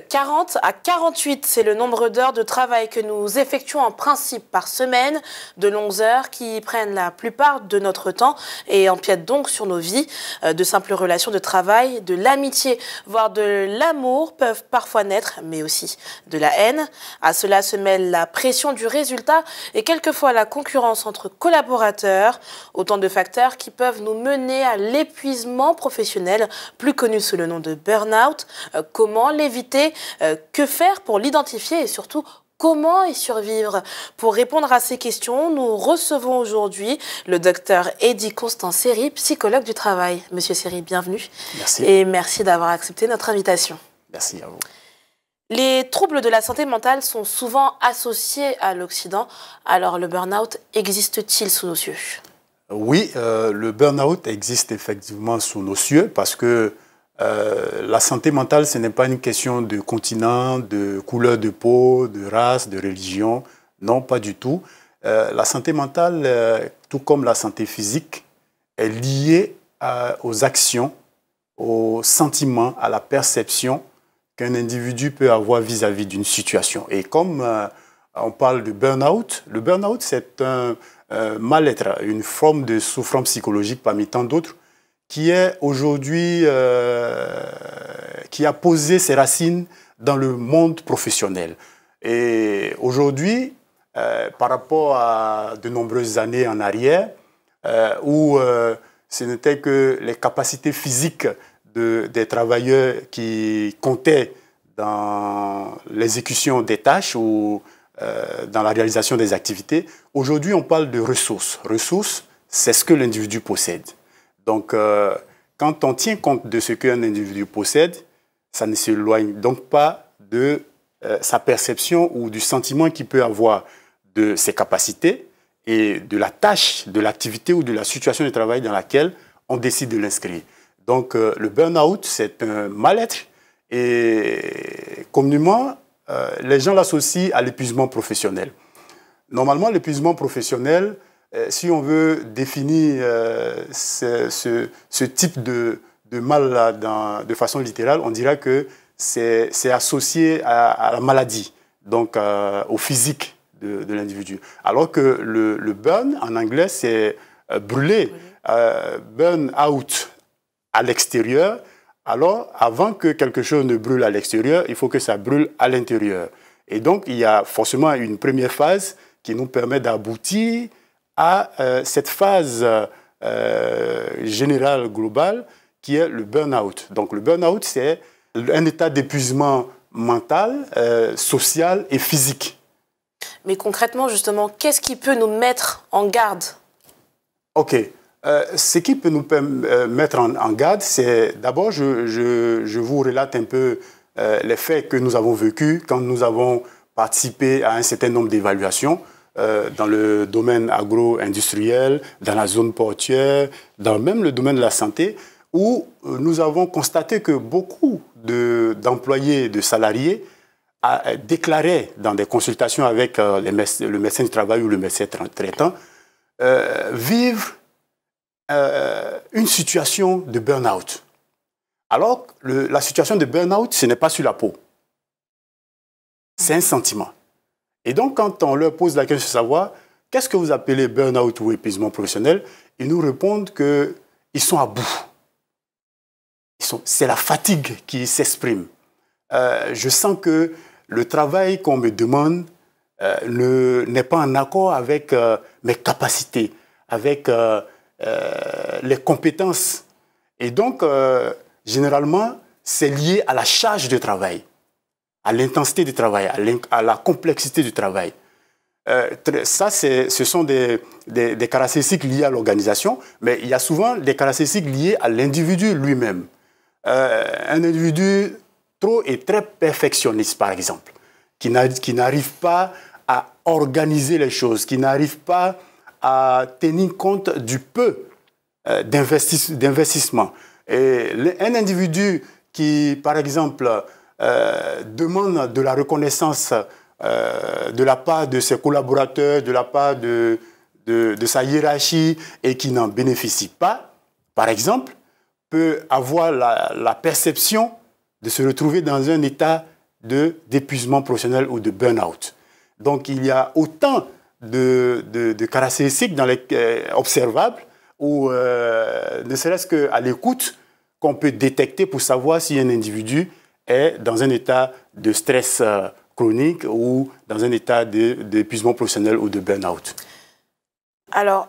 40 à 48, c'est le nombre d'heures de travail que nous effectuons en principe par semaine, de longues heures qui prennent la plupart de notre temps et empiètent donc sur nos vies. Euh, de simples relations de travail, de l'amitié, voire de l'amour peuvent parfois naître, mais aussi de la haine. À cela se mêle la pression du résultat et quelquefois la concurrence entre collaborateurs, autant de facteurs qui peuvent nous mener à l'épuisement professionnel, plus connu sous le nom de burn-out. Euh, comment l'éviter euh, que faire pour l'identifier et surtout comment y survivre Pour répondre à ces questions, nous recevons aujourd'hui le docteur Eddy Constant Seri, psychologue du travail. Monsieur Seri, bienvenue. Merci. Et merci d'avoir accepté notre invitation. Merci à vous. Les troubles de la santé mentale sont souvent associés à l'Occident. Alors le burn-out existe-t-il sous nos yeux Oui, euh, le burn-out existe effectivement sous nos yeux parce que euh, la santé mentale, ce n'est pas une question de continent, de couleur de peau, de race, de religion. Non, pas du tout. Euh, la santé mentale, euh, tout comme la santé physique, est liée aux actions, aux sentiments, à la perception qu'un individu peut avoir vis-à-vis d'une situation. Et comme on parle de burn-out, le burn-out, c'est un mal-être, une forme de souffrance psychologique parmi tant d'autres qui est aujourd'hui, euh, qui a posé ses racines dans le monde professionnel. Et aujourd'hui, euh, par rapport à de nombreuses années en arrière, euh, où ce n'était que les capacités physiques des travailleurs qui comptaient dans l'exécution des tâches ou dans la réalisation des activités, aujourd'hui on parle de ressources. Ressources, c'est ce que l'individu possède. Donc, euh, quand on tient compte de ce qu'un individu possède, ça ne s'éloigne donc pas de euh, sa perception ou du sentiment qu'il peut avoir de ses capacités et de la tâche, de l'activité ou de la situation de travail dans laquelle on décide de l'inscrire. Donc, euh, le burn-out, c'est un mal-être et communément, les gens l'associent à l'épuisement professionnel. Normalement, l'épuisement professionnel, euh, si on veut définir euh, ce, type de, mal-là de façon littérale, on dira que c'est associé à, la maladie, donc euh, au physique de, l'individu. Alors que le, burn, en anglais, c'est brûler, burn out à l'extérieur. Alors, avant que quelque chose ne brûle à l'extérieur, il faut que ça brûle à l'intérieur. Et donc, il y a forcément une première phase qui nous permet d'aboutir à euh, cette phase euh, générale globale qui est le burn-out. Donc le burn-out, c'est un état d'épuisement mental, euh, social et physique. Mais concrètement, justement, qu'est-ce qui peut nous mettre en garde Ok. ce qui peut nous mettre en, garde, c'est d'abord, je, je, je, vous relate un peu les faits que nous avons vécus quand nous avons participé à un certain nombre d'évaluations. Euh, dans le domaine agro-industriel, dans la zone portuaire, dans même le domaine de la santé, où euh, nous avons constaté que beaucoup d'employés, de, de, salariés, euh, déclaraient dans des consultations avec le médecin du travail ou le médecin traitant, vivre une situation de burn-out. Alors, la situation de burn-out, ce n'est pas sur la peau. C'est un sentiment. Et donc, quand on leur pose la question de savoir qu'est-ce que vous appelez burn-out ou épuisement professionnel, ils nous répondent qu'ils sont à bout. C'est la fatigue qui s'exprime. Euh, je sens que le travail qu'on me demande euh, n'est pas en accord avec euh, mes capacités, avec les compétences. Et donc, généralement, c'est lié à la charge de travail à l'intensité du travail, à, à, la complexité du travail. Euh, ça, ce sont des, caractéristiques liées à l'organisation, mais il y a souvent des caractéristiques liées à l'individu lui-même. Euh, un individu trop et très perfectionniste, par exemple, qui n'arrive pas à organiser les choses, qui n'arrive pas à tenir compte du peu euh, d'investissement. d'investissement. Un individu qui, par exemple, euh, demande de la reconnaissance euh, de la part de ses collaborateurs, de la part de, sa hiérarchie et qui n'en bénéficie pas, par exemple, peut avoir la, perception de se retrouver dans un état de d'épuisement professionnel ou de burn-out. Donc il y a autant de, caractéristiques dans les, euh, observables ou ne serait-ce qu'à l'écoute qu'on peut détecter pour savoir si un individu est dans un état de stress euh, chronique ou dans un état d'épuisement professionnel ou de burn-out. Alors,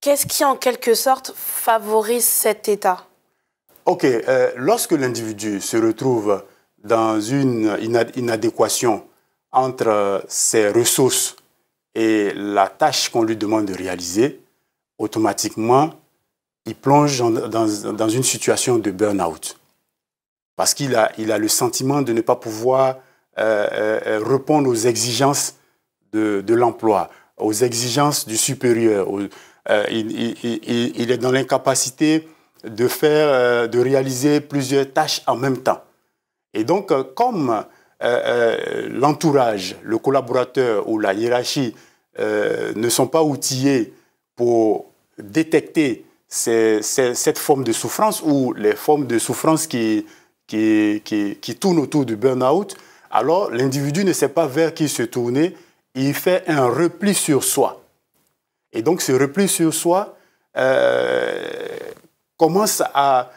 qu'est-ce qui en quelque sorte favorise cet état Ok, euh, lorsque l'individu se retrouve dans une inadéquation entre euh, ses ressources et la tâche qu'on lui demande de réaliser, automatiquement, il plonge dans, dans, dans une situation de burn-out parce qu'il a, il a le sentiment de ne pas pouvoir euh, euh, euh, répondre aux exigences de, de l'emploi, aux exigences du supérieur. il, est dans l'incapacité de faire, de réaliser plusieurs tâches en même temps. Et donc, comme l'entourage, le collaborateur ou la hiérarchie ne sont pas outillés pour détecter cette forme de souffrance ou les formes de souffrance qui, qui, tourne autour du burn-out, alors l'individu ne sait pas vers qui se tourner, il fait un repli sur soi. Et donc ce repli sur soi euh, commence à,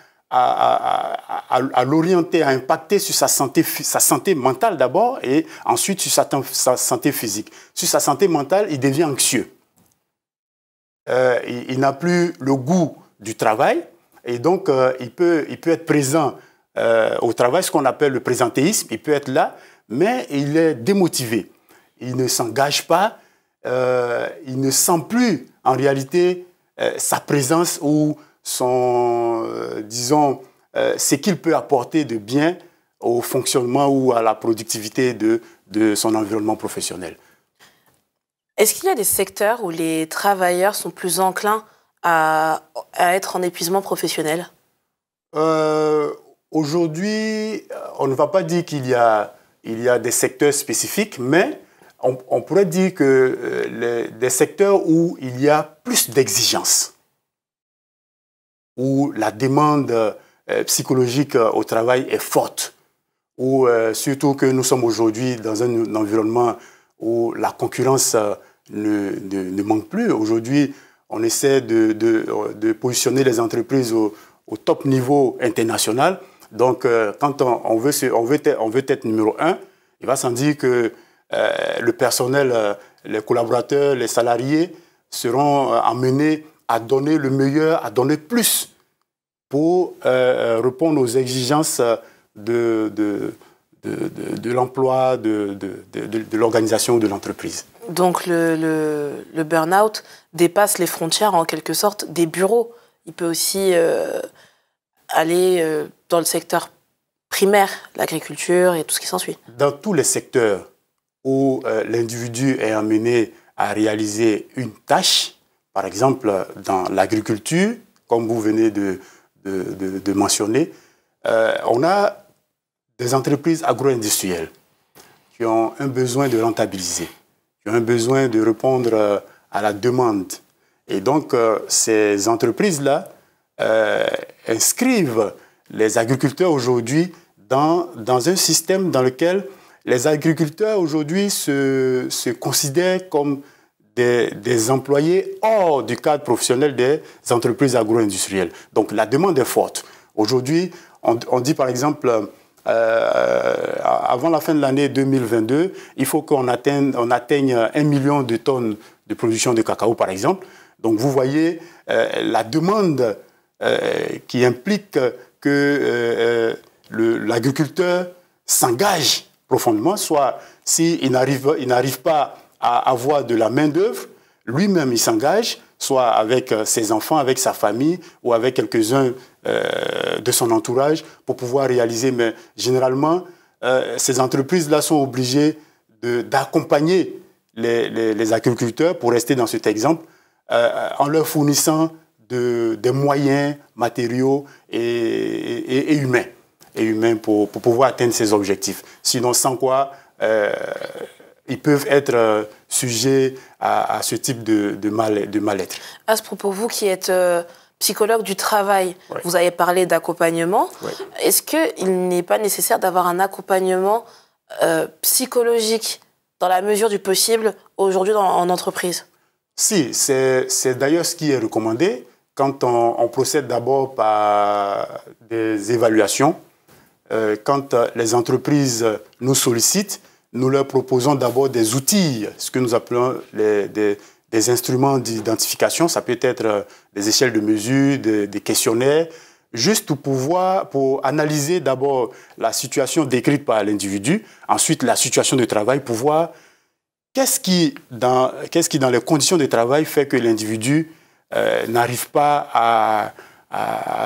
l'orienter, à impacter sur sa santé, sa santé mentale d'abord et ensuite sur sa, santé physique. Sur sa santé mentale, il devient anxieux. Euh, il, n'a plus le goût du travail et donc euh, il peut être présent euh, au travail, ce qu'on appelle le présentéisme. Il peut être là, mais il est démotivé. Il ne s'engage pas, euh, il ne sent plus en réalité euh, sa présence ou son, disons, ce qu'il peut apporter de bien au fonctionnement ou à la productivité de, de son environnement professionnel. Est-ce qu'il y a des secteurs où les travailleurs sont plus enclins à, à être en épuisement professionnel Aujourd'hui, on ne va pas dire qu'il y a, il y a des secteurs spécifiques, mais on, pourrait dire que euh, des secteurs où il y a plus d'exigences, où la demande euh, psychologique au travail est forte, où euh, surtout que nous sommes aujourd'hui dans un, environnement où la concurrence ne, manque plus. Aujourd'hui, on essaie de, de, positionner les entreprises au top niveau international. Donc, euh, quand on, veut, on, veut être, on, veut, être numéro un, il va sans dire que euh, le personnel, euh, les collaborateurs, les salariés seront amenés à donner le meilleur, à donner plus pour répondre aux exigences de, de, l'emploi, de, l'organisation de, l'entreprise. Donc le, burn-out dépasse les frontières en quelque sorte des bureaux. Il peut aussi aller euh, dans le secteur primaire, l'agriculture et tout ce qui s'ensuit. Dans tous les secteurs où euh, l'individu est amené à réaliser une tâche, par exemple dans l'agriculture, comme vous venez de, mentionner, euh, on a des entreprises agro-industrielles qui ont un besoin de rentabiliser, qui ont un besoin de répondre à la demande. Et donc, ces entreprises-là euh, inscrivent les agriculteurs aujourd'hui dans, un système dans lequel les agriculteurs aujourd'hui se, considèrent comme des, employés hors du cadre professionnel des entreprises agro-industrielles. Donc la demande est forte. Aujourd'hui, on, dit par exemple... Euh, euh, avant la fin de l'année 2022, il faut qu'on atteigne, on atteigne 1 million de tonnes de production de cacao, par exemple. Donc vous voyez, la demande euh, qui implique que euh, euh, l'agriculteur s'engage profondément, soit s'il n'arrive, il n'arrive pas à avoir de la main-d'œuvre, lui-même il s'engage, soit avec ses enfants, avec sa famille ou avec quelques-uns de son entourage pour pouvoir réaliser. Mais généralement, ces entreprises-là sont obligées d'accompagner les, agriculteurs, pour rester dans cet exemple, en leur fournissant de, des moyens matériaux et, humains, et humains pour, pouvoir atteindre ces objectifs. Sinon, sans quoi, euh, ils peuvent être euh, sujets à, ce type de, de mal-être. De mal à ce propos, vous qui êtes euh, psychologue du travail, vous avez parlé d'accompagnement. Est-ce qu'il n'est pas nécessaire d'avoir un accompagnement psychologique dans la mesure du possible aujourd'hui en entreprise Si, c'est d'ailleurs ce qui est recommandé quand on, procède d'abord par des évaluations, euh, quand les entreprises nous sollicitent, nous leur proposons d'abord des outils, ce que nous appelons des, instruments d'identification. Ça peut être des échelles de mesure, des, questionnaires, juste pour pouvoir pour analyser d'abord la situation décrite par l'individu, ensuite la situation de travail pour voir qu'est-ce qui, qu'est-ce qui dans les conditions de travail fait que l'individu euh, n'arrive pas à,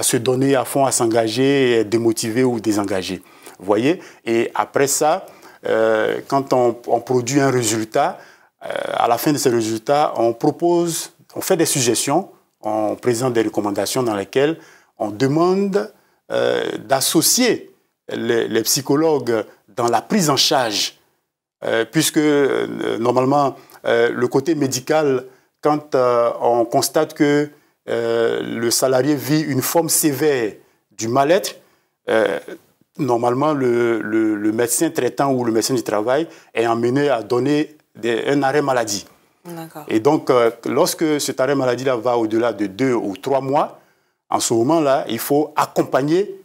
se donner à fond, à s'engager, démotiver ou désengager. Vous voyez Et après ça, euh, quand on, produit un résultat, euh, à la fin de ce résultat, on propose, on fait des suggestions, on présente des recommandations dans lesquelles on demande d'associer les, psychologues dans la prise en charge, puisque normalement, le côté médical quand euh, on constate que euh, le salarié vit une forme sévère du mal-être, euh, normalement, le, le, médecin traitant ou le médecin du travail est amené à donner un arrêt maladie. Et donc, lorsque cet arrêt maladie-là va au-delà de deux ou trois mois, en ce moment-là, il faut accompagner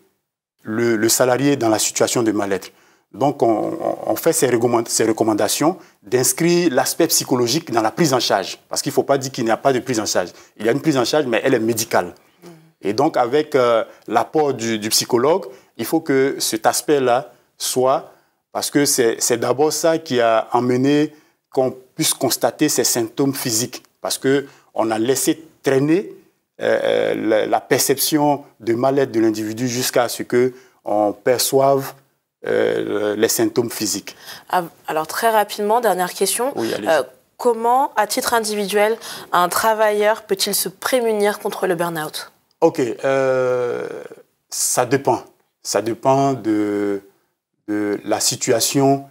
le salarié dans la situation de mal-être. Donc, on, fait ces recommandations d'inscrire l'aspect psychologique dans la prise en charge. Parce qu'il ne faut pas dire qu'il n'y a pas de prise en charge. Il y a une prise en charge, mais elle est médicale. Mm. Et donc, avec euh, l'apport du, psychologue, il faut que cet aspect-là soit, parce que c'est d'abord ça qui a amené qu'on puisse constater ces symptômes physiques, parce qu'on a laissé traîner euh, euh, la, perception de mal-être de l'individu jusqu'à ce qu'on perçoive euh, les symptômes physiques. Ah, alors très rapidement, dernière question. Euh, comment, à titre individuel, un travailleur peut-il se prémunir contre le burn-out Ok, euh, ça dépend. Ça dépend de, la situation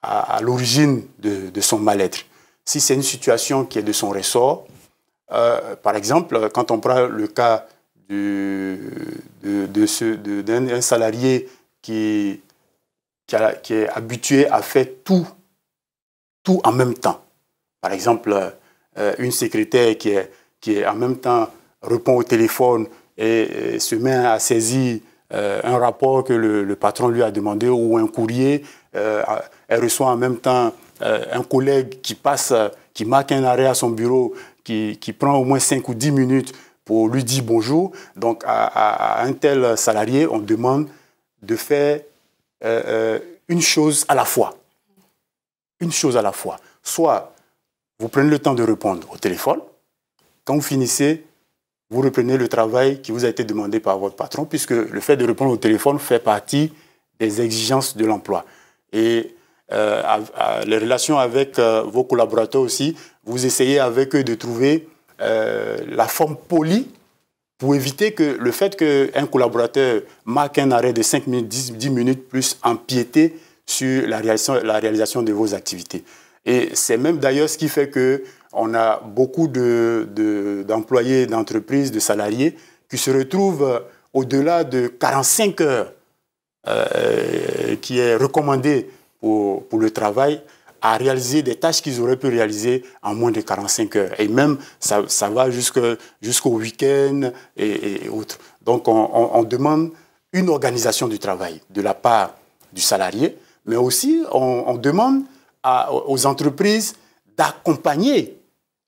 à, l'origine de, son mal-être. Si c'est une situation qui est de son ressort, par exemple, quand on prend le cas d'un de, de, salarié qui qui, est habitué à faire tout, tout en même temps. Par exemple, euh, une secrétaire qui, est, qui est en même temps répond au téléphone et, se met à saisir euh, un rapport que le, patron lui a demandé ou un courrier. Euh, elle reçoit en même temps un collègue qui passe, qui marque un arrêt à son bureau, qui, qui prend au moins 5 ou 10 minutes pour lui dire bonjour. Donc à un tel salarié, on demande de faire euh, euh, une chose à la fois. Une chose à la fois. Soit vous prenez le temps de répondre au téléphone. Quand vous finissez, vous reprenez le travail qui vous a été demandé par votre patron, puisque le fait de répondre au téléphone fait partie des exigences de l'emploi. Et euh, les relations avec vos collaborateurs aussi, vous essayez avec eux de trouver la forme polie pour éviter que le fait qu'un collaborateur marque un arrêt de 5 minutes, 10, minutes, plus empiéter sur la réalisation, de vos activités. Et c'est même d'ailleurs ce qui fait que on a beaucoup d'employés, d'entreprises, de salariés qui se retrouvent au-delà de 45 heures euh, qui est recommandé pour le travail à réaliser des tâches qu'ils auraient pu réaliser en moins de 45 heures. Et même, ça, ça va jusqu'au week-end et, autres. Donc, on, demande une organisation du travail de la part du salarié, mais aussi, on, demande aux entreprises d'accompagner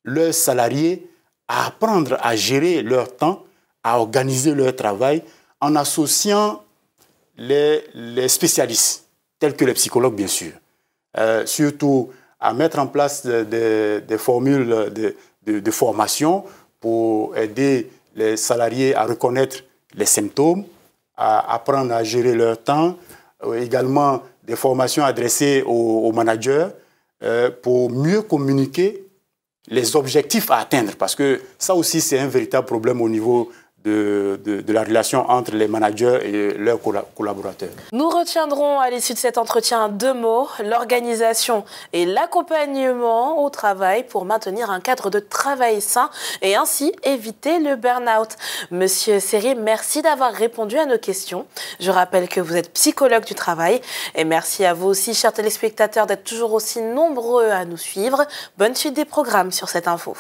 leurs salariés à apprendre à gérer leur temps, à organiser leur travail en associant les, les spécialistes, tels que les psychologues, bien sûr, euh, surtout à mettre en place des formules de, formation pour aider les salariés à reconnaître les symptômes, à apprendre à gérer leur temps, euh, également des formations adressées aux, managers euh, pour mieux communiquer les objectifs à atteindre, parce que ça aussi c'est un véritable problème au niveau de, la relation entre les managers et leurs collaborateurs. Nous retiendrons à l'issue de cet entretien deux mots, l'organisation et l'accompagnement au travail pour maintenir un cadre de travail sain et ainsi éviter le burn-out. Monsieur Seri, merci d'avoir répondu à nos questions. Je rappelle que vous êtes psychologue du travail et merci à vous aussi, chers téléspectateurs, d'être toujours aussi nombreux à nous suivre. Bonne suite des programmes sur cette info.